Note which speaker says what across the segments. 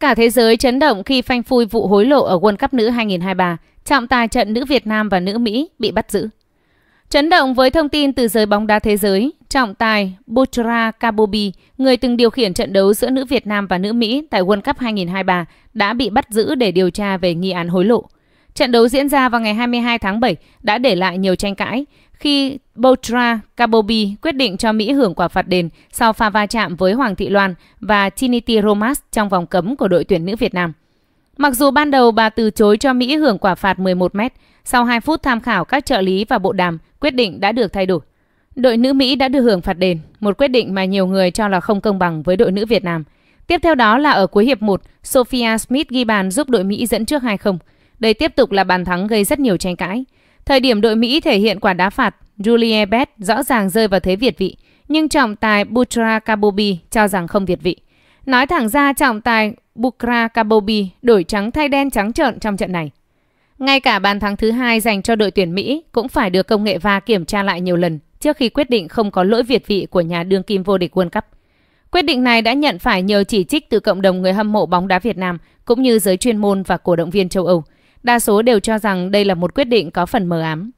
Speaker 1: Cả thế giới chấn động khi phanh phui vụ hối lộ ở World Cup nữ 2023, trọng tài trận nữ Việt Nam và nữ Mỹ bị bắt giữ. Chấn động với thông tin từ giới bóng đá thế giới, trọng tài Butra Kabobi, người từng điều khiển trận đấu giữa nữ Việt Nam và nữ Mỹ tại World Cup 2023, đã bị bắt giữ để điều tra về nghi án hối lộ. Trận đấu diễn ra vào ngày 22 tháng 7 đã để lại nhiều tranh cãi khi Botra Kabobi quyết định cho Mỹ hưởng quả phạt đền sau pha va chạm với Hoàng Thị Loan và Trinity Romas trong vòng cấm của đội tuyển nữ Việt Nam. Mặc dù ban đầu bà từ chối cho Mỹ hưởng quả phạt 11 mét, sau 2 phút tham khảo các trợ lý và bộ đàm, quyết định đã được thay đổi. Đội nữ Mỹ đã được hưởng phạt đền, một quyết định mà nhiều người cho là không công bằng với đội nữ Việt Nam. Tiếp theo đó là ở cuối hiệp 1, Sophia Smith ghi bàn giúp đội Mỹ dẫn trước 2-0. Đây tiếp tục là bàn thắng gây rất nhiều tranh cãi. Thời điểm đội Mỹ thể hiện quả đá phạt, Julie Bet rõ ràng rơi vào thế Việt vị, nhưng trọng tài Butra Kabobi cho rằng không Việt vị. Nói thẳng ra trọng tài Bukra Kabobi đổi trắng thay đen trắng trợn trong trận này. Ngay cả bàn thắng thứ hai dành cho đội tuyển Mỹ cũng phải được công nghệ VAR kiểm tra lại nhiều lần trước khi quyết định không có lỗi việt vị của nhà đương kim vô địch World Cup. Quyết định này đã nhận phải nhiều chỉ trích từ cộng đồng người hâm mộ bóng đá Việt Nam cũng như giới chuyên môn và cổ động viên châu Âu – Đa số đều cho rằng đây là một quyết định có phần mờ ám.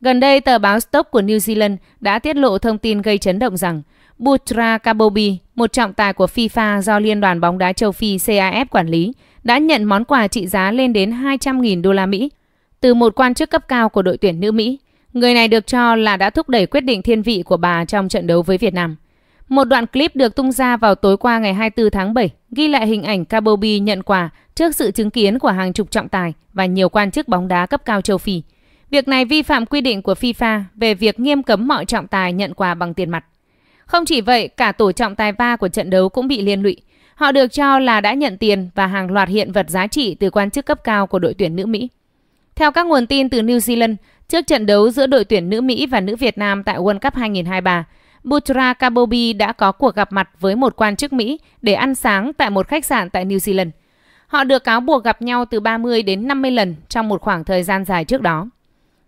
Speaker 1: Gần đây, tờ báo Stock của New Zealand đã tiết lộ thông tin gây chấn động rằng Butra Kabobi, một trọng tài của FIFA do Liên đoàn bóng đá châu Phi CAF quản lý, đã nhận món quà trị giá lên đến 200.000 đô la Mỹ từ một quan chức cấp cao của đội tuyển nữ Mỹ. Người này được cho là đã thúc đẩy quyết định thiên vị của bà trong trận đấu với Việt Nam. Một đoạn clip được tung ra vào tối qua ngày 24 tháng 7 ghi lại hình ảnh Kabobi nhận quà trước sự chứng kiến của hàng chục trọng tài và nhiều quan chức bóng đá cấp cao châu Phi. Việc này vi phạm quy định của FIFA về việc nghiêm cấm mọi trọng tài nhận quà bằng tiền mặt. Không chỉ vậy, cả tổ trọng tài ba của trận đấu cũng bị liên lụy. Họ được cho là đã nhận tiền và hàng loạt hiện vật giá trị từ quan chức cấp cao của đội tuyển nữ Mỹ. Theo các nguồn tin từ New Zealand, trước trận đấu giữa đội tuyển nữ Mỹ và nữ Việt Nam tại World Cup 2023, Butra Kabobi đã có cuộc gặp mặt với một quan chức Mỹ để ăn sáng tại một khách sạn tại New Zealand – Họ được cáo buộc gặp nhau từ 30 đến 50 lần trong một khoảng thời gian dài trước đó.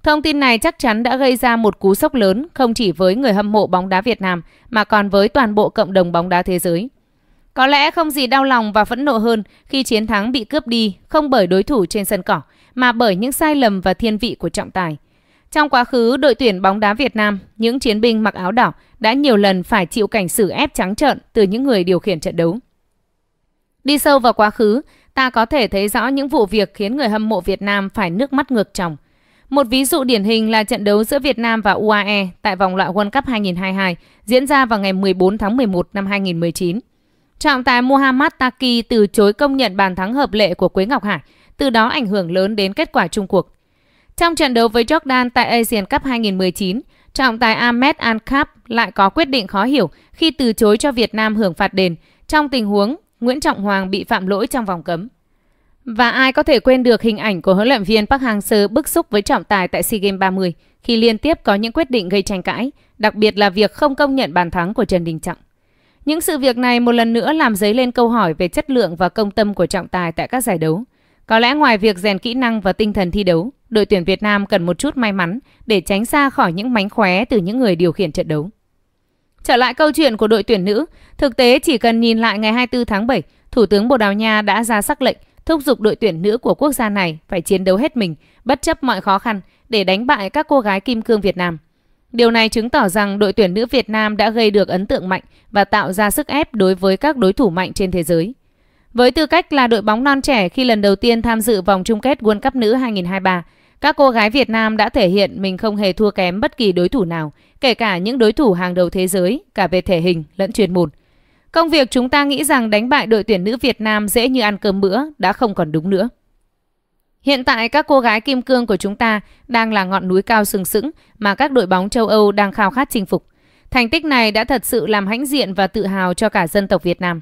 Speaker 1: Thông tin này chắc chắn đã gây ra một cú sốc lớn không chỉ với người hâm mộ bóng đá Việt Nam mà còn với toàn bộ cộng đồng bóng đá thế giới. Có lẽ không gì đau lòng và phẫn nộ hơn khi chiến thắng bị cướp đi không bởi đối thủ trên sân cỏ mà bởi những sai lầm và thiên vị của trọng tài. Trong quá khứ, đội tuyển bóng đá Việt Nam, những chiến binh mặc áo đỏ đã nhiều lần phải chịu cảnh xử ép trắng trợn từ những người điều khiển trận đấu. Đi sâu vào quá khứ, ta có thể thấy rõ những vụ việc khiến người hâm mộ Việt Nam phải nước mắt ngược tròng. Một ví dụ điển hình là trận đấu giữa Việt Nam và UAE tại vòng loại World Cup 2022 diễn ra vào ngày 14 tháng 11 năm 2019. Trọng tài Muhammad Taki từ chối công nhận bàn thắng hợp lệ của Quế Ngọc Hải, từ đó ảnh hưởng lớn đến kết quả chung cuộc. Trong trận đấu với Jordan tại Asian Cup 2019, trọng tài Ahmed Al Khab lại có quyết định khó hiểu khi từ chối cho Việt Nam hưởng phạt đền trong tình huống Nguyễn Trọng Hoàng bị phạm lỗi trong vòng cấm. Và ai có thể quên được hình ảnh của huấn luyện viên Park Hang-seo bức xúc với trọng tài tại SEA Games 30 khi liên tiếp có những quyết định gây tranh cãi, đặc biệt là việc không công nhận bàn thắng của Trần Đình Trọng. Những sự việc này một lần nữa làm dấy lên câu hỏi về chất lượng và công tâm của trọng tài tại các giải đấu. Có lẽ ngoài việc rèn kỹ năng và tinh thần thi đấu, đội tuyển Việt Nam cần một chút may mắn để tránh xa khỏi những mánh khóe từ những người điều khiển trận đấu. Trở lại câu chuyện của đội tuyển nữ, thực tế chỉ cần nhìn lại ngày 24 tháng 7, Thủ tướng Bồ Đào Nha đã ra sắc lệnh thúc giục đội tuyển nữ của quốc gia này phải chiến đấu hết mình, bất chấp mọi khó khăn để đánh bại các cô gái kim cương Việt Nam. Điều này chứng tỏ rằng đội tuyển nữ Việt Nam đã gây được ấn tượng mạnh và tạo ra sức ép đối với các đối thủ mạnh trên thế giới. Với tư cách là đội bóng non trẻ khi lần đầu tiên tham dự vòng chung kết World Cup nữ 2023, các cô gái Việt Nam đã thể hiện mình không hề thua kém bất kỳ đối thủ nào kể cả những đối thủ hàng đầu thế giới, cả về thể hình lẫn chuyên môn. Công việc chúng ta nghĩ rằng đánh bại đội tuyển nữ Việt Nam dễ như ăn cơm bữa đã không còn đúng nữa. Hiện tại các cô gái kim cương của chúng ta đang là ngọn núi cao sừng sững mà các đội bóng châu Âu đang khao khát chinh phục. Thành tích này đã thật sự làm hãnh diện và tự hào cho cả dân tộc Việt Nam.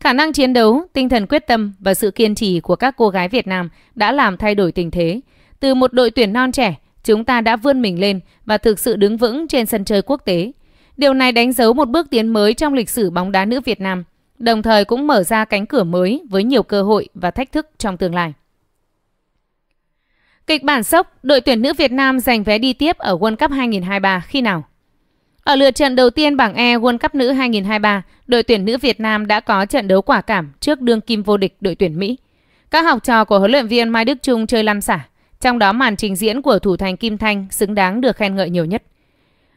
Speaker 1: Khả năng chiến đấu, tinh thần quyết tâm và sự kiên trì của các cô gái Việt Nam đã làm thay đổi tình thế. Từ một đội tuyển non trẻ, chúng ta đã vươn mình lên và thực sự đứng vững trên sân chơi quốc tế. Điều này đánh dấu một bước tiến mới trong lịch sử bóng đá nữ Việt Nam, đồng thời cũng mở ra cánh cửa mới với nhiều cơ hội và thách thức trong tương lai. Kịch bản sốc, đội tuyển nữ Việt Nam giành vé đi tiếp ở World Cup 2023 khi nào? Ở lượt trận đầu tiên bảng E World Cup nữ 2023, đội tuyển nữ Việt Nam đã có trận đấu quả cảm trước đương kim vô địch đội tuyển Mỹ. Các học trò của huấn luyện viên Mai Đức Trung chơi lăn xả, trong đó màn trình diễn của thủ thành Kim Thanh xứng đáng được khen ngợi nhiều nhất.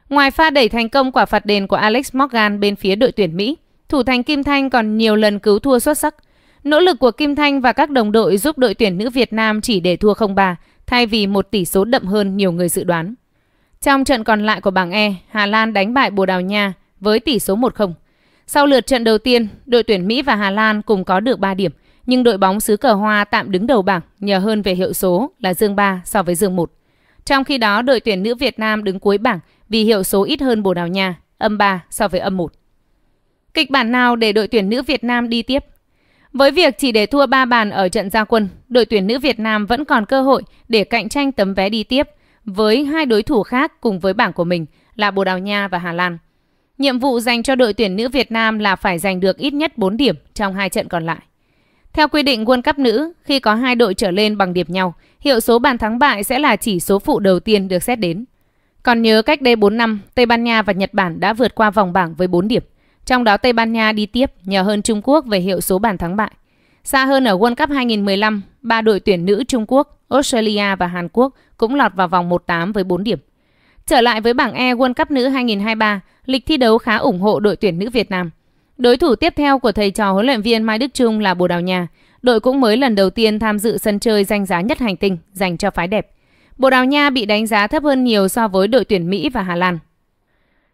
Speaker 1: Ngoài pha đẩy thành công quả phạt đền của Alex Morgan bên phía đội tuyển Mỹ, thủ thành Kim Thanh còn nhiều lần cứu thua xuất sắc. Nỗ lực của Kim Thanh và các đồng đội giúp đội tuyển nữ Việt Nam chỉ để thua 0-3 thay vì một tỷ số đậm hơn nhiều người dự đoán. Trong trận còn lại của bảng E, Hà Lan đánh bại Bồ Đào Nha với tỷ số 1-0. Sau lượt trận đầu tiên, đội tuyển Mỹ và Hà Lan cùng có được 3 điểm nhưng đội bóng xứ cờ hoa tạm đứng đầu bảng nhờ hơn về hiệu số là Dương 3 so với Dương 1. Trong khi đó, đội tuyển nữ Việt Nam đứng cuối bảng vì hiệu số ít hơn Bồ Đào Nha, âm 3 so với âm 1. Kịch bản nào để đội tuyển nữ Việt Nam đi tiếp? Với việc chỉ để thua 3 bàn ở trận gia quân, đội tuyển nữ Việt Nam vẫn còn cơ hội để cạnh tranh tấm vé đi tiếp với hai đối thủ khác cùng với bảng của mình là Bồ Đào Nha và Hà Lan. Nhiệm vụ dành cho đội tuyển nữ Việt Nam là phải giành được ít nhất 4 điểm trong hai trận còn lại. Theo quy định World Cup nữ, khi có hai đội trở lên bằng điểm nhau, hiệu số bàn thắng bại sẽ là chỉ số phụ đầu tiên được xét đến. Còn nhớ cách đây 4 năm, Tây Ban Nha và Nhật Bản đã vượt qua vòng bảng với 4 điểm. Trong đó Tây Ban Nha đi tiếp nhờ hơn Trung Quốc về hiệu số bàn thắng bại. Xa hơn ở World Cup 2015, ba đội tuyển nữ Trung Quốc, Australia và Hàn Quốc cũng lọt vào vòng 1-8 với 4 điểm. Trở lại với bảng E World Cup nữ 2023, lịch thi đấu khá ủng hộ đội tuyển nữ Việt Nam. Đối thủ tiếp theo của thầy trò huấn luyện viên Mai Đức Trung là Bồ Đào Nha. Đội cũng mới lần đầu tiên tham dự sân chơi danh giá nhất hành tinh dành cho phái đẹp. Bồ Đào Nha bị đánh giá thấp hơn nhiều so với đội tuyển Mỹ và Hà Lan.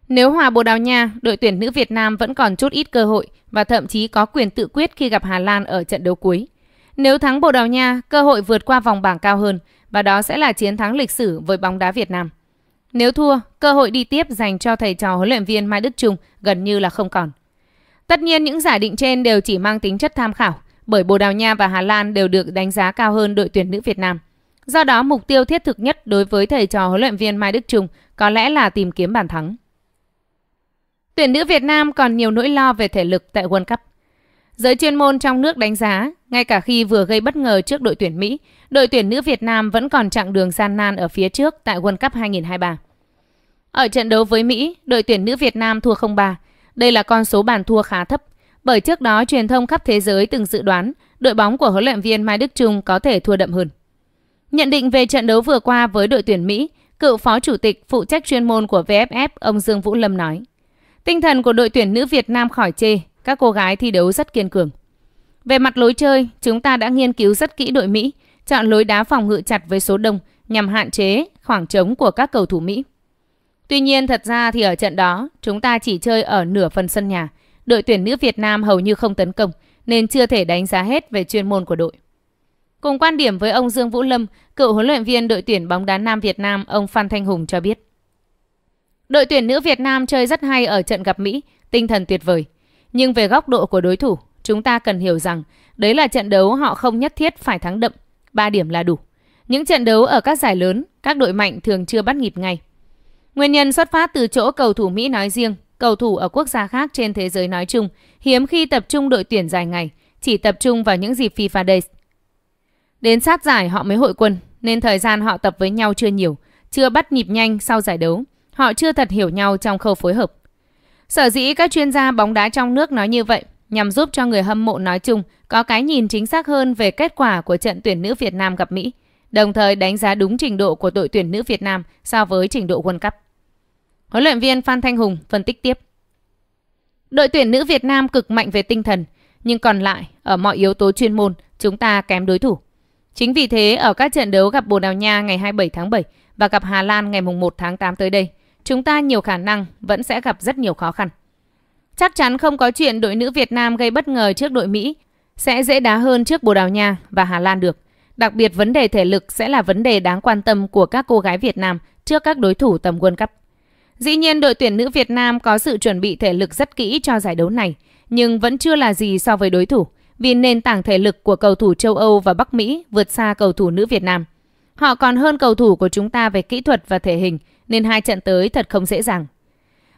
Speaker 1: Nếu hòa Bồ Đào Nha, đội tuyển nữ Việt Nam vẫn còn chút ít cơ hội và thậm chí có quyền tự quyết khi gặp Hà Lan ở trận đấu cuối. Nếu thắng Bồ Đào Nha, cơ hội vượt qua vòng bảng cao hơn và đó sẽ là chiến thắng lịch sử với bóng đá Việt Nam. Nếu thua, cơ hội đi tiếp dành cho thầy trò huấn luyện viên Mai Đức Trung gần như là không còn. Tất nhiên những giả định trên đều chỉ mang tính chất tham khảo, bởi Bồ Đào Nha và Hà Lan đều được đánh giá cao hơn đội tuyển nữ Việt Nam. Do đó, mục tiêu thiết thực nhất đối với thầy trò huấn luyện viên Mai Đức Trung có lẽ là tìm kiếm bàn thắng. Tuyển nữ Việt Nam còn nhiều nỗi lo về thể lực tại World Cup. Giới chuyên môn trong nước đánh giá, ngay cả khi vừa gây bất ngờ trước đội tuyển Mỹ, đội tuyển nữ Việt Nam vẫn còn chặng đường gian nan ở phía trước tại World Cup 2023. Ở trận đấu với Mỹ, đội tuyển nữ Việt Nam thua 0-3, đây là con số bàn thua khá thấp, bởi trước đó truyền thông khắp thế giới từng dự đoán đội bóng của huấn luyện viên Mai Đức Trung có thể thua đậm hơn. Nhận định về trận đấu vừa qua với đội tuyển Mỹ, cựu phó chủ tịch phụ trách chuyên môn của VFF ông Dương Vũ Lâm nói: "Tinh thần của đội tuyển nữ Việt Nam khỏi chê, các cô gái thi đấu rất kiên cường. Về mặt lối chơi, chúng ta đã nghiên cứu rất kỹ đội Mỹ, chọn lối đá phòng ngự chặt với số đông nhằm hạn chế khoảng trống của các cầu thủ Mỹ." Tuy nhiên thật ra thì ở trận đó, chúng ta chỉ chơi ở nửa phần sân nhà. Đội tuyển nữ Việt Nam hầu như không tấn công, nên chưa thể đánh giá hết về chuyên môn của đội. Cùng quan điểm với ông Dương Vũ Lâm, cựu huấn luyện viên đội tuyển bóng đá nam Việt Nam, ông Phan Thanh Hùng cho biết. Đội tuyển nữ Việt Nam chơi rất hay ở trận gặp Mỹ, tinh thần tuyệt vời. Nhưng về góc độ của đối thủ, chúng ta cần hiểu rằng đấy là trận đấu họ không nhất thiết phải thắng đậm, 3 điểm là đủ. Những trận đấu ở các giải lớn, các đội mạnh thường chưa bắt nhịp ngay. Nguyên nhân xuất phát từ chỗ cầu thủ Mỹ nói riêng, cầu thủ ở quốc gia khác trên thế giới nói chung hiếm khi tập trung đội tuyển dài ngày, chỉ tập trung vào những dịp FIFA Days. Đến sát giải họ mới hội quân, nên thời gian họ tập với nhau chưa nhiều, chưa bắt nhịp nhanh sau giải đấu. Họ chưa thật hiểu nhau trong khâu phối hợp. Sở dĩ các chuyên gia bóng đá trong nước nói như vậy nhằm giúp cho người hâm mộ nói chung có cái nhìn chính xác hơn về kết quả của trận tuyển nữ Việt Nam gặp Mỹ, đồng thời đánh giá đúng trình độ của đội tuyển nữ Việt Nam so với trình độ World Cup. Huấn luyện viên Phan Thanh Hùng phân tích tiếp. Đội tuyển nữ Việt Nam cực mạnh về tinh thần, nhưng còn lại ở mọi yếu tố chuyên môn chúng ta kém đối thủ. Chính vì thế ở các trận đấu gặp Bồ Đào Nha ngày 27 tháng 7 và gặp Hà Lan ngày 1 tháng 8 tới đây, chúng ta nhiều khả năng vẫn sẽ gặp rất nhiều khó khăn. Chắc chắn không có chuyện đội nữ Việt Nam gây bất ngờ trước đội Mỹ sẽ dễ đá hơn trước Bồ Đào Nha và Hà Lan được. Đặc biệt vấn đề thể lực sẽ là vấn đề đáng quan tâm của các cô gái Việt Nam trước các đối thủ tầm World Cup. Dĩ nhiên đội tuyển nữ Việt Nam có sự chuẩn bị thể lực rất kỹ cho giải đấu này, nhưng vẫn chưa là gì so với đối thủ, vì nền tảng thể lực của cầu thủ châu Âu và Bắc Mỹ vượt xa cầu thủ nữ Việt Nam. Họ còn hơn cầu thủ của chúng ta về kỹ thuật và thể hình, nên hai trận tới thật không dễ dàng.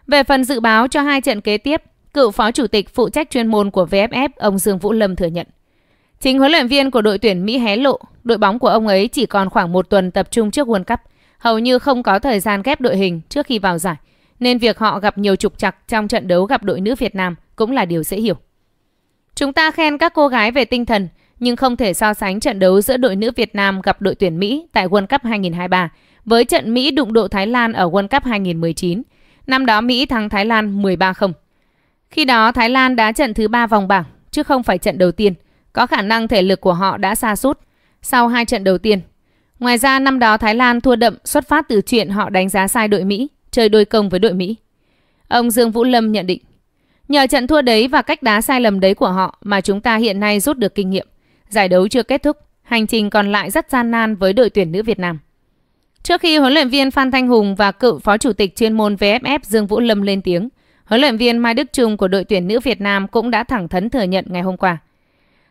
Speaker 1: Về phần dự báo cho hai trận kế tiếp, cựu phó chủ tịch phụ trách chuyên môn của VFF ông Dương Vũ Lâm thừa nhận. Chính huấn luyện viên của đội tuyển Mỹ hé lộ, đội bóng của ông ấy chỉ còn khoảng một tuần tập trung trước World Cup – hầu như không có thời gian ghép đội hình trước khi vào giải, nên việc họ gặp nhiều trục trặc trong trận đấu gặp đội nữ Việt Nam cũng là điều dễ hiểu. Chúng ta khen các cô gái về tinh thần, nhưng không thể so sánh trận đấu giữa đội nữ Việt Nam gặp đội tuyển Mỹ tại World Cup 2023 với trận Mỹ đụng độ Thái Lan ở World Cup 2019. Năm đó Mỹ thắng Thái Lan 13-0. Khi đó Thái Lan đá trận thứ 3 vòng bảng, chứ không phải trận đầu tiên. Có khả năng thể lực của họ đã xa sút sau hai trận đầu tiên Ngoài ra năm đó Thái Lan thua đậm xuất phát từ chuyện họ đánh giá sai đội Mỹ, chơi đôi công với đội Mỹ. Ông Dương Vũ Lâm nhận định, nhờ trận thua đấy và cách đá sai lầm đấy của họ mà chúng ta hiện nay rút được kinh nghiệm. Giải đấu chưa kết thúc, hành trình còn lại rất gian nan với đội tuyển nữ Việt Nam. Trước khi huấn luyện viên Phan Thanh Hùng và cựu phó chủ tịch chuyên môn VFF Dương Vũ Lâm lên tiếng, huấn luyện viên Mai Đức Trung của đội tuyển nữ Việt Nam cũng đã thẳng thắn thừa nhận ngày hôm qua.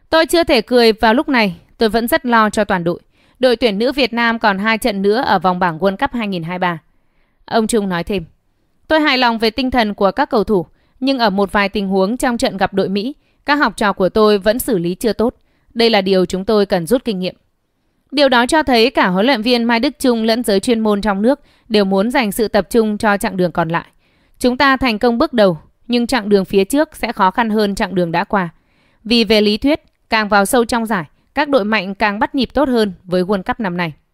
Speaker 1: Tôi chưa thể cười vào lúc này, tôi vẫn rất lo cho toàn đội. Đội tuyển nữ Việt Nam còn hai trận nữa ở vòng bảng World Cup 2023. Ông Trung nói thêm, tôi hài lòng về tinh thần của các cầu thủ, nhưng ở một vài tình huống trong trận gặp đội Mỹ, các học trò của tôi vẫn xử lý chưa tốt. Đây là điều chúng tôi cần rút kinh nghiệm. Điều đó cho thấy cả huấn luyện viên Mai Đức Trung lẫn giới chuyên môn trong nước đều muốn dành sự tập trung cho chặng đường còn lại. Chúng ta thành công bước đầu, nhưng chặng đường phía trước sẽ khó khăn hơn chặng đường đã qua. Vì về lý thuyết, càng vào sâu trong giải, các đội mạnh càng bắt nhịp tốt hơn với World Cup năm nay.